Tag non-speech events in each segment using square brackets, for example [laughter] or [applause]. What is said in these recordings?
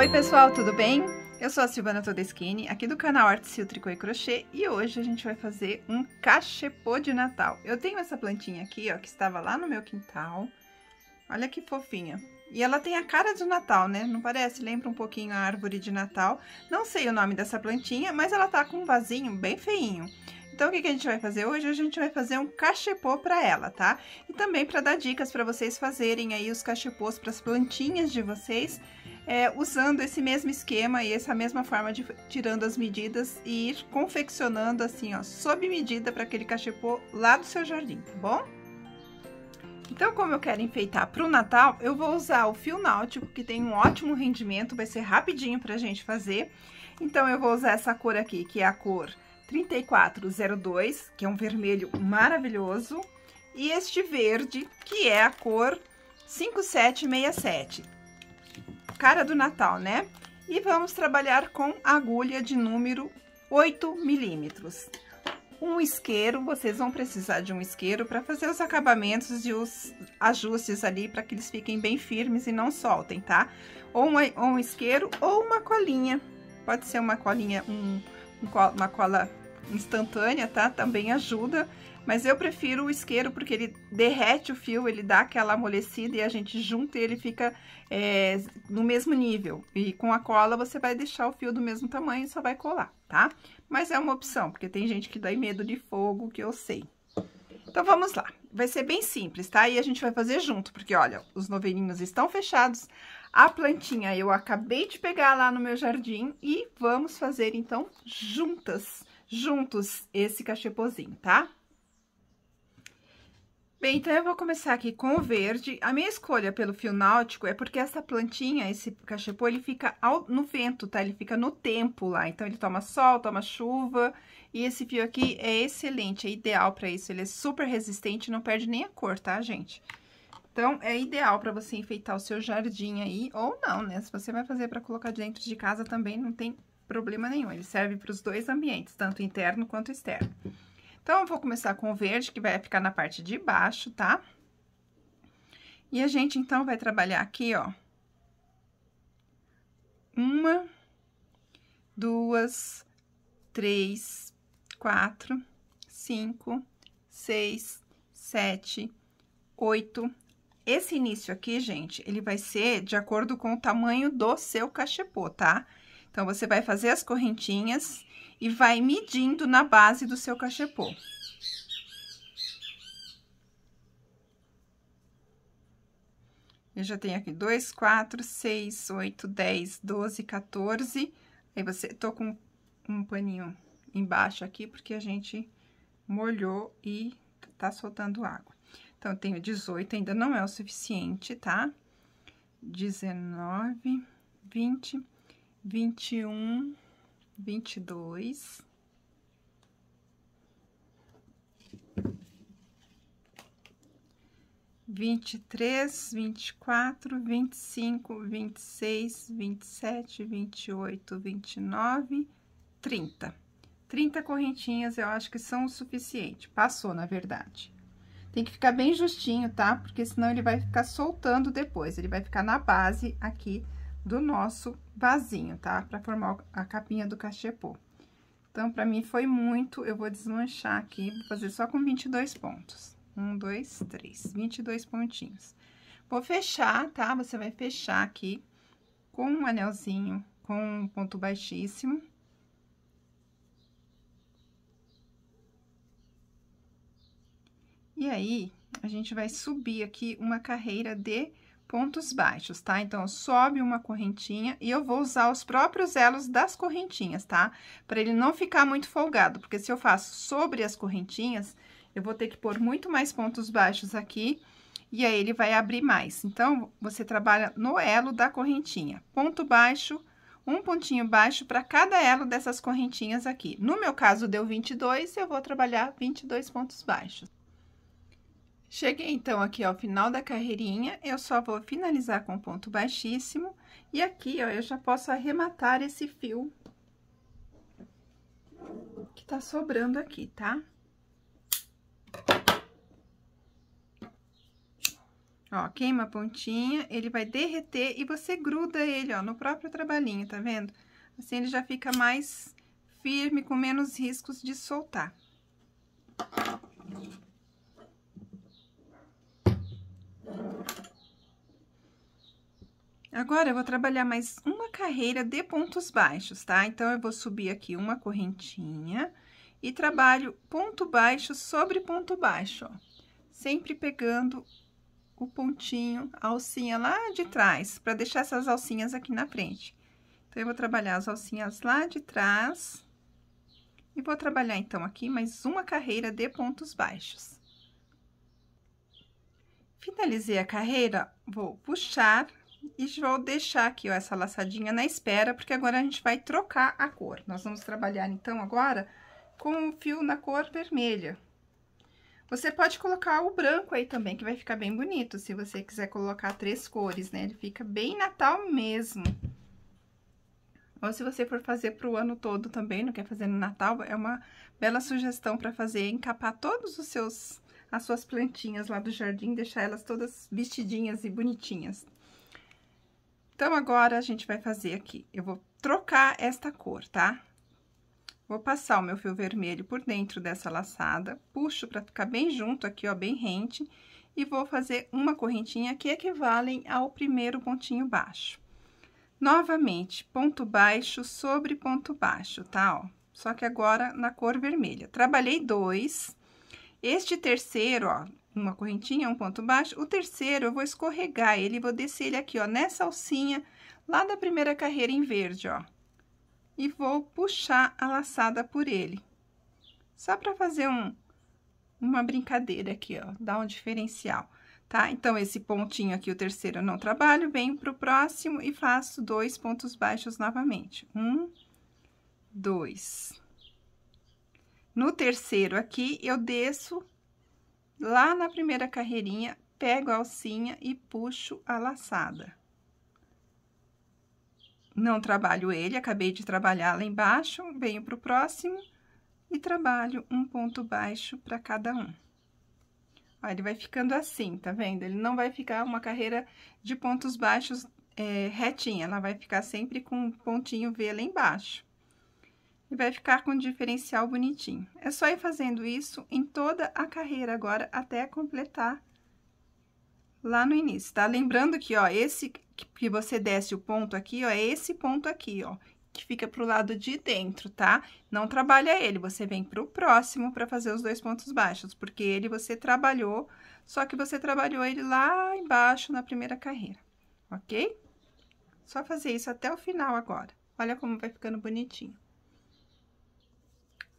Oi, pessoal, tudo bem? Eu sou a Silvana Todeschini, aqui do canal Artesio Tricô e Crochê, e hoje a gente vai fazer um cachepô de Natal. Eu tenho essa plantinha aqui, ó, que estava lá no meu quintal. Olha que fofinha. E ela tem a cara do Natal, né? Não parece? Lembra um pouquinho a árvore de Natal. Não sei o nome dessa plantinha, mas ela tá com um vasinho bem feinho. Então, o que, que a gente vai fazer hoje? A gente vai fazer um cachepô para ela, tá? E também para dar dicas para vocês fazerem aí os cachepôs para as plantinhas de vocês, é, usando esse mesmo esquema e essa mesma forma de tirando as medidas e ir confeccionando assim, ó, sob medida para aquele cachepô lá do seu jardim, tá bom? Então, como eu quero enfeitar para o Natal, eu vou usar o fio náutico, que tem um ótimo rendimento, vai ser rapidinho para a gente fazer. Então, eu vou usar essa cor aqui, que é a cor 3402, que é um vermelho maravilhoso. E este verde, que é a cor 5767 cara do Natal, né? E vamos trabalhar com agulha de número 8 milímetros. Um isqueiro, vocês vão precisar de um isqueiro para fazer os acabamentos e os ajustes ali para que eles fiquem bem firmes e não soltem, tá? Ou, ou um isqueiro ou uma colinha. Pode ser uma colinha, um, uma cola instantânea, tá? Também ajuda. Mas eu prefiro o isqueiro porque ele derrete o fio, ele dá aquela amolecida e a gente junta e ele fica é, no mesmo nível. E com a cola você vai deixar o fio do mesmo tamanho e só vai colar, tá? Mas é uma opção, porque tem gente que dá medo de fogo, que eu sei. Então, vamos lá. Vai ser bem simples, tá? E a gente vai fazer junto, porque, olha, os novelinhos estão fechados. A plantinha eu acabei de pegar lá no meu jardim e vamos fazer, então, juntas juntos esse cachepozinho, tá? Bem, então eu vou começar aqui com o verde. A minha escolha pelo fio náutico é porque essa plantinha, esse cachepô, ele fica ao, no vento, tá? Ele fica no tempo lá, então ele toma sol, toma chuva, e esse fio aqui é excelente, é ideal para isso. Ele é super resistente, não perde nem a cor, tá, gente? Então, é ideal para você enfeitar o seu jardim aí, ou não, né? Se você vai fazer para colocar dentro de casa também, não tem problema nenhum. Ele serve para os dois ambientes, tanto interno quanto externo. Então, eu vou começar com o verde, que vai ficar na parte de baixo, tá? E a gente, então, vai trabalhar aqui, ó. Uma, duas, três, quatro, cinco, seis, sete, oito. Esse início aqui, gente, ele vai ser de acordo com o tamanho do seu cachepô, tá? Tá? Então, você vai fazer as correntinhas e vai medindo na base do seu cachepô. Eu já tenho aqui 2, 4, 6, 8, 10, 12, 14. Aí, você... Tô com um paninho embaixo aqui, porque a gente molhou e tá soltando água. Então, eu tenho 18, ainda não é o suficiente, tá? 19, 20, vinte 22. um, vinte dois, vinte e três, vinte e quatro, vinte e cinco, vinte e seis, vinte e sete, vinte e oito, vinte e nove, trinta. Trinta correntinhas eu acho que são o suficiente. Passou, na verdade. Tem que ficar bem justinho, tá? Porque senão ele vai ficar soltando depois. Ele vai ficar na base aqui do nosso vasinho, tá? Pra formar a capinha do cachepô. Então, pra mim foi muito, eu vou desmanchar aqui, vou fazer só com 22 pontos. Um, dois, três, 22 pontinhos. Vou fechar, tá? Você vai fechar aqui com um anelzinho, com um ponto baixíssimo. E aí, a gente vai subir aqui uma carreira de pontos baixos, tá? Então, sobe uma correntinha e eu vou usar os próprios elos das correntinhas, tá? Para ele não ficar muito folgado, porque se eu faço sobre as correntinhas, eu vou ter que pôr muito mais pontos baixos aqui, e aí ele vai abrir mais. Então, você trabalha no elo da correntinha. Ponto baixo, um pontinho baixo para cada elo dessas correntinhas aqui. No meu caso, deu 22, eu vou trabalhar 22 pontos baixos. Cheguei então aqui ao final da carreirinha, eu só vou finalizar com ponto baixíssimo e aqui, ó, eu já posso arrematar esse fio que tá sobrando aqui, tá? Ó, queima a pontinha, ele vai derreter e você gruda ele, ó, no próprio trabalhinho, tá vendo? Assim ele já fica mais firme, com menos riscos de soltar. Agora, eu vou trabalhar mais uma carreira de pontos baixos, tá? Então, eu vou subir aqui uma correntinha e trabalho ponto baixo sobre ponto baixo, ó. Sempre pegando o pontinho, a alcinha lá de trás, para deixar essas alcinhas aqui na frente. Então, eu vou trabalhar as alcinhas lá de trás e vou trabalhar, então, aqui mais uma carreira de pontos baixos. Finalizei a carreira, vou puxar e vou deixar aqui, ó, essa laçadinha na espera, porque agora a gente vai trocar a cor. Nós vamos trabalhar, então, agora com o fio na cor vermelha. Você pode colocar o branco aí também, que vai ficar bem bonito, se você quiser colocar três cores, né? Ele fica bem natal mesmo. Ou se você for fazer para o ano todo também, não quer fazer no Natal, é uma bela sugestão para fazer, encapar todos os seus as suas plantinhas lá do jardim, deixar elas todas vestidinhas e bonitinhas. Então, agora, a gente vai fazer aqui. Eu vou trocar esta cor, tá? Vou passar o meu fio vermelho por dentro dessa laçada, puxo para ficar bem junto aqui, ó, bem rente, e vou fazer uma correntinha que equivalem ao primeiro pontinho baixo. Novamente, ponto baixo sobre ponto baixo, tá, ó? Só que agora na cor vermelha. Trabalhei dois, este terceiro, ó, uma correntinha, um ponto baixo, o terceiro eu vou escorregar ele, vou descer ele aqui, ó, nessa alcinha, lá da primeira carreira em verde, ó. E vou puxar a laçada por ele. Só pra fazer um, uma brincadeira aqui, ó, dar um diferencial, tá? Então, esse pontinho aqui, o terceiro, eu não trabalho, venho pro próximo e faço dois pontos baixos novamente. Um, dois... No terceiro aqui, eu desço lá na primeira carreirinha, pego a alcinha e puxo a laçada. Não trabalho ele, acabei de trabalhar lá embaixo, venho pro próximo e trabalho um ponto baixo para cada um. Ó, ele vai ficando assim, tá vendo? Ele não vai ficar uma carreira de pontos baixos é, retinha, ela vai ficar sempre com um pontinho V lá embaixo e vai ficar com um diferencial bonitinho. É só ir fazendo isso em toda a carreira agora até completar lá no início, tá? Lembrando que, ó, esse que você desce o ponto aqui, ó, é esse ponto aqui, ó, que fica pro lado de dentro, tá? Não trabalha ele, você vem pro próximo para fazer os dois pontos baixos, porque ele você trabalhou, só que você trabalhou ele lá embaixo na primeira carreira, ok? Só fazer isso até o final agora. Olha como vai ficando bonitinho.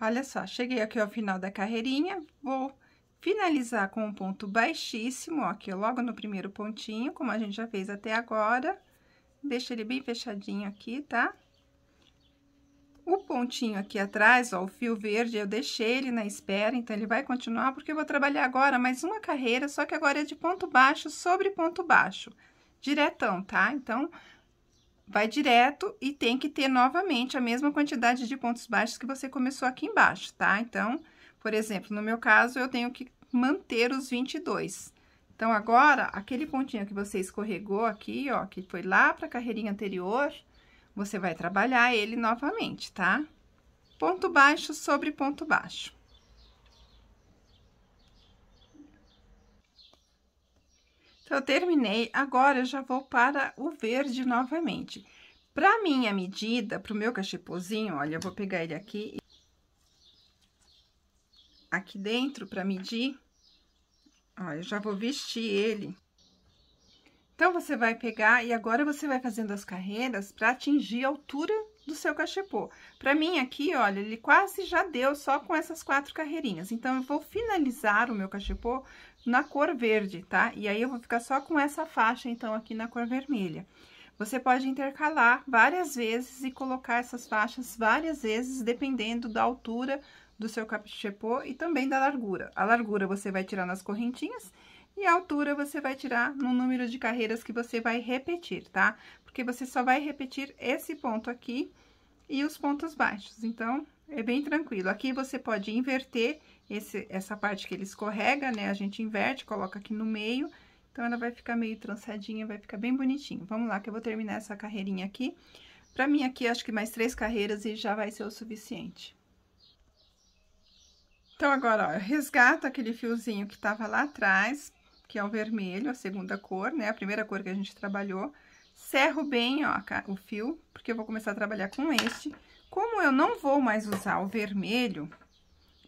Olha só, cheguei aqui ao final da carreirinha, vou finalizar com um ponto baixíssimo, ó, aqui logo no primeiro pontinho, como a gente já fez até agora. Deixa ele bem fechadinho aqui, tá? O pontinho aqui atrás, ó, o fio verde, eu deixei ele na espera, então ele vai continuar, porque eu vou trabalhar agora mais uma carreira, só que agora é de ponto baixo sobre ponto baixo, diretão, tá? Então, vai direto e tem que ter novamente a mesma quantidade de pontos baixos que você começou aqui embaixo, tá? Então, por exemplo, no meu caso, eu tenho que manter os 22. Então, agora, aquele pontinho que você escorregou aqui, ó, que foi lá para a carreirinha anterior, você vai trabalhar ele novamente, tá? Ponto baixo sobre ponto baixo. Então, eu terminei, agora eu já vou para o verde novamente. Para minha medida, para o meu cachepozinho, olha, eu vou pegar ele aqui. Aqui dentro, para medir, Olha, eu já vou vestir ele. Então, você vai pegar e agora você vai fazendo as carreiras para atingir a altura do seu cachepô. Para mim aqui, olha, ele quase já deu só com essas quatro carreirinhas. Então, eu vou finalizar o meu cachepô na cor verde, tá? E aí, eu vou ficar só com essa faixa, então, aqui na cor vermelha. Você pode intercalar várias vezes e colocar essas faixas várias vezes, dependendo da altura do seu capchepô e também da largura. A largura você vai tirar nas correntinhas e a altura você vai tirar no número de carreiras que você vai repetir, tá? Porque você só vai repetir esse ponto aqui e os pontos baixos, então, é bem tranquilo. Aqui você pode inverter esse, essa parte que ele escorrega, né, a gente inverte, coloca aqui no meio. Então, ela vai ficar meio trançadinha, vai ficar bem bonitinho. Vamos lá, que eu vou terminar essa carreirinha aqui. Pra mim, aqui, acho que mais três carreiras e já vai ser o suficiente. Então, agora, ó, eu resgato aquele fiozinho que tava lá atrás, que é o vermelho, a segunda cor, né, a primeira cor que a gente trabalhou. Cerro bem, ó, o fio, porque eu vou começar a trabalhar com este. Como eu não vou mais usar o vermelho,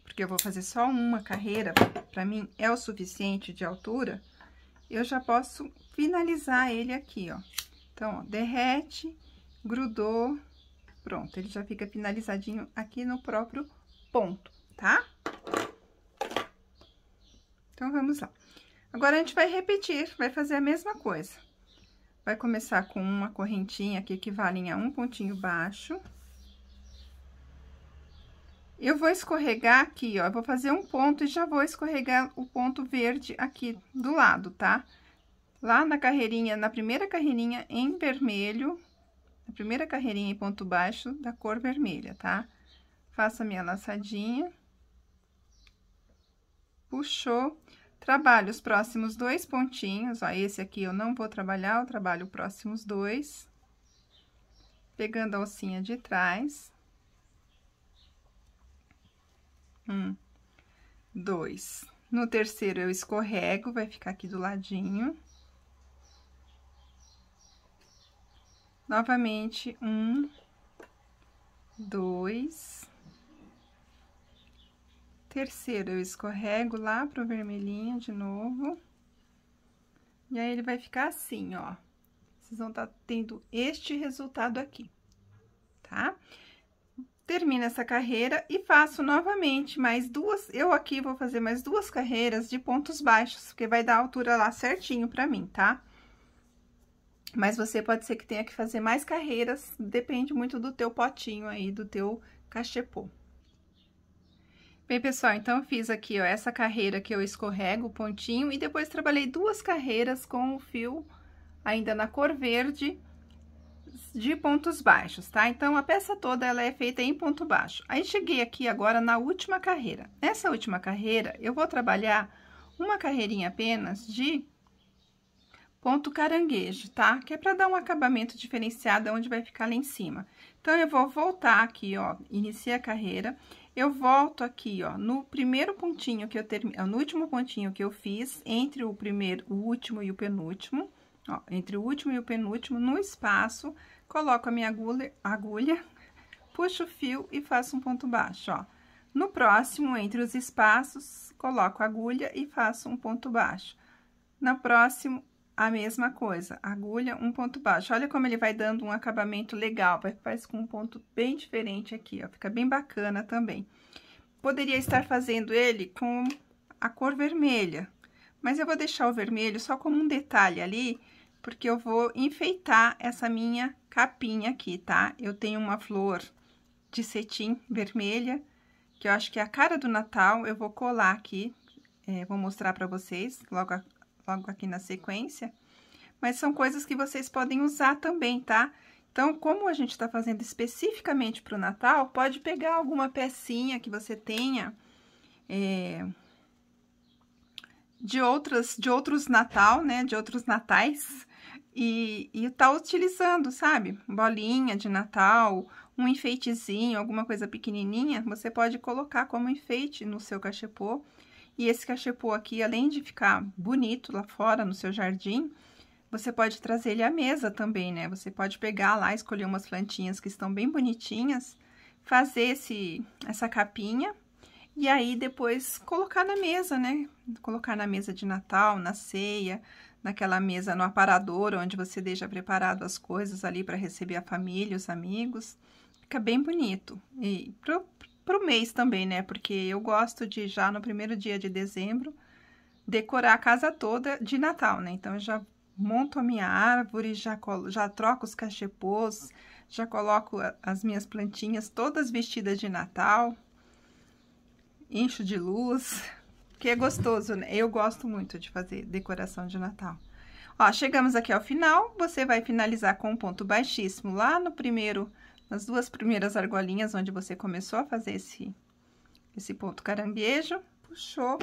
porque eu vou fazer só uma carreira, para mim é o suficiente de altura, eu já posso finalizar ele aqui, ó. Então, ó, derrete, grudou, pronto, ele já fica finalizadinho aqui no próprio ponto, tá? Então, vamos lá. Agora, a gente vai repetir, vai fazer a mesma coisa. Vai começar com uma correntinha que vai a um pontinho baixo... Eu vou escorregar aqui, ó, eu vou fazer um ponto e já vou escorregar o ponto verde aqui do lado, tá? Lá na carreirinha, na primeira carreirinha em vermelho, na primeira carreirinha em ponto baixo da cor vermelha, tá? Faço a minha laçadinha. Puxou. Trabalho os próximos dois pontinhos, ó, esse aqui eu não vou trabalhar, eu trabalho os próximos dois. Pegando a alcinha de trás. Um, dois. No terceiro, eu escorrego, vai ficar aqui do ladinho. Novamente, um, dois. Terceiro, eu escorrego lá pro vermelhinho de novo. E aí, ele vai ficar assim, ó. Vocês vão estar tá tendo este resultado aqui, tá? Tá? termino essa carreira e faço novamente mais duas, eu aqui vou fazer mais duas carreiras de pontos baixos, porque vai dar a altura lá certinho pra mim, tá? Mas você pode ser que tenha que fazer mais carreiras, depende muito do teu potinho aí, do teu cachepô. Bem, pessoal, então fiz aqui, ó, essa carreira que eu escorrego o pontinho e depois trabalhei duas carreiras com o fio ainda na cor verde, de pontos baixos, tá? Então, a peça toda, ela é feita em ponto baixo. Aí, cheguei aqui agora na última carreira. Nessa última carreira, eu vou trabalhar uma carreirinha apenas de ponto caranguejo, tá? Que é para dar um acabamento diferenciado onde vai ficar lá em cima. Então, eu vou voltar aqui, ó, iniciei a carreira. Eu volto aqui, ó, no primeiro pontinho que eu termino, no último pontinho que eu fiz, entre o primeiro, o último e o penúltimo. Ó, entre o último e o penúltimo, no espaço, coloco a minha agulha, agulha [laughs] puxo o fio e faço um ponto baixo, ó. No próximo, entre os espaços, coloco a agulha e faço um ponto baixo. Na próximo, a mesma coisa, agulha, um ponto baixo. Olha como ele vai dando um acabamento legal, vai faz com um ponto bem diferente aqui, ó. Fica bem bacana também. Poderia estar fazendo ele com a cor vermelha, mas eu vou deixar o vermelho só como um detalhe ali, porque eu vou enfeitar essa minha capinha aqui, tá? Eu tenho uma flor de cetim vermelha, que eu acho que é a cara do Natal, eu vou colar aqui, é, vou mostrar pra vocês logo, logo aqui na sequência. Mas são coisas que vocês podem usar também, tá? Então, como a gente tá fazendo especificamente pro Natal, pode pegar alguma pecinha que você tenha, é, de outras de outros Natal, né? De outros natais e, e tá utilizando, sabe? Bolinha de Natal, um enfeitezinho, alguma coisa pequenininha, você pode colocar como enfeite no seu cachepô. E esse cachepô aqui, além de ficar bonito lá fora no seu jardim, você pode trazer ele à mesa também, né? Você pode pegar lá, escolher umas plantinhas que estão bem bonitinhas, fazer esse, essa capinha e aí, depois, colocar na mesa, né? Colocar na mesa de Natal, na ceia, naquela mesa no aparador, onde você deixa preparado as coisas ali para receber a família, os amigos. Fica bem bonito. E pro, pro mês também, né? Porque eu gosto de já no primeiro dia de dezembro decorar a casa toda de Natal, né? Então, eu já monto a minha árvore, já, já troco os cachepôs, já coloco as minhas plantinhas todas vestidas de Natal encho de luz, que é gostoso, né? Eu gosto muito de fazer decoração de Natal. Ó, chegamos aqui ao final, você vai finalizar com um ponto baixíssimo lá no primeiro, nas duas primeiras argolinhas onde você começou a fazer esse, esse ponto caranguejo, puxou.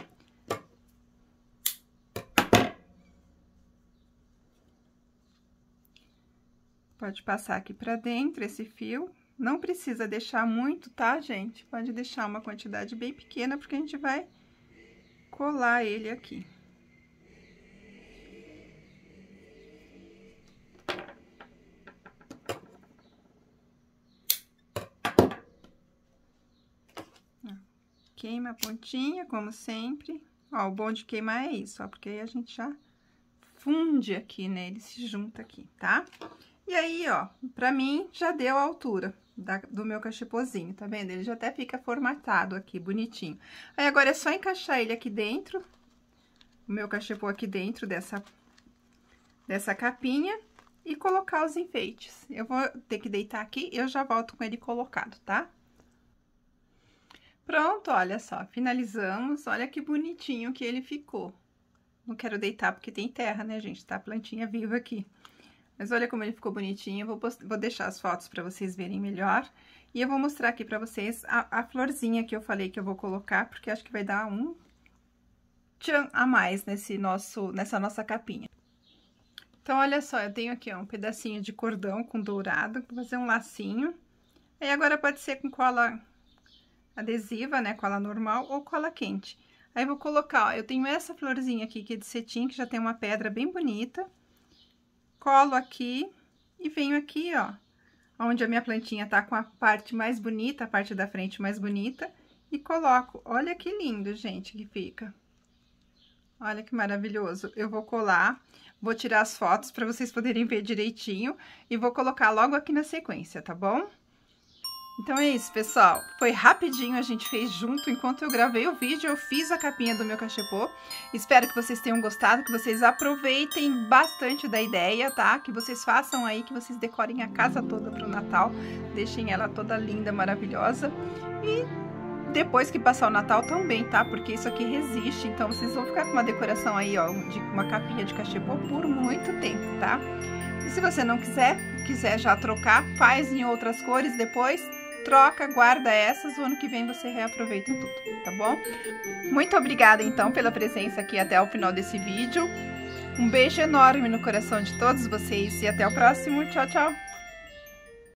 Pode passar aqui pra dentro esse fio. Não precisa deixar muito, tá, gente? Pode deixar uma quantidade bem pequena, porque a gente vai colar ele aqui. Queima a pontinha, como sempre. Ó, o bom de queimar é isso, ó, porque aí a gente já funde aqui, né? Ele se junta aqui, tá? E aí, ó, pra mim, já deu a altura da, do meu cachepozinho, tá vendo? Ele já até fica formatado aqui, bonitinho. Aí, agora é só encaixar ele aqui dentro, o meu cachepô aqui dentro dessa, dessa capinha e colocar os enfeites. Eu vou ter que deitar aqui e eu já volto com ele colocado, tá? Pronto, olha só, finalizamos. Olha que bonitinho que ele ficou. Não quero deitar porque tem terra, né, gente? Tá a plantinha viva aqui. Mas olha como ele ficou bonitinho, eu vou, vou deixar as fotos para vocês verem melhor. E eu vou mostrar aqui para vocês a, a, florzinha que eu falei que eu vou colocar, porque acho que vai dar um tchan a mais nesse nosso, nessa nossa capinha. Então, olha só, eu tenho aqui ó, um pedacinho de cordão com dourado, vou fazer um lacinho. Aí, agora pode ser com cola adesiva, né, cola normal ou cola quente. Aí, vou colocar, ó, eu tenho essa florzinha aqui que é de cetim, que já tem uma pedra bem bonita colo aqui e venho aqui, ó, onde a minha plantinha tá com a parte mais bonita, a parte da frente mais bonita, e coloco. Olha que lindo, gente, que fica. Olha que maravilhoso. Eu vou colar, vou tirar as fotos para vocês poderem ver direitinho e vou colocar logo aqui na sequência, tá bom? Então é isso, pessoal. Foi rapidinho, a gente fez junto. Enquanto eu gravei o vídeo, eu fiz a capinha do meu cachepô. Espero que vocês tenham gostado, que vocês aproveitem bastante da ideia, tá? Que vocês façam aí, que vocês decorem a casa toda pro Natal. Deixem ela toda linda, maravilhosa. E depois que passar o Natal também, tá? Porque isso aqui resiste, então vocês vão ficar com uma decoração aí, ó, de uma capinha de cachepô por muito tempo, tá? E se você não quiser, quiser já trocar, faz em outras cores depois, troca, guarda essas, o ano que vem você reaproveita tudo, tá bom? Muito obrigada então pela presença aqui até o final desse vídeo. Um beijo enorme no coração de todos vocês e até o próximo. Tchau, tchau!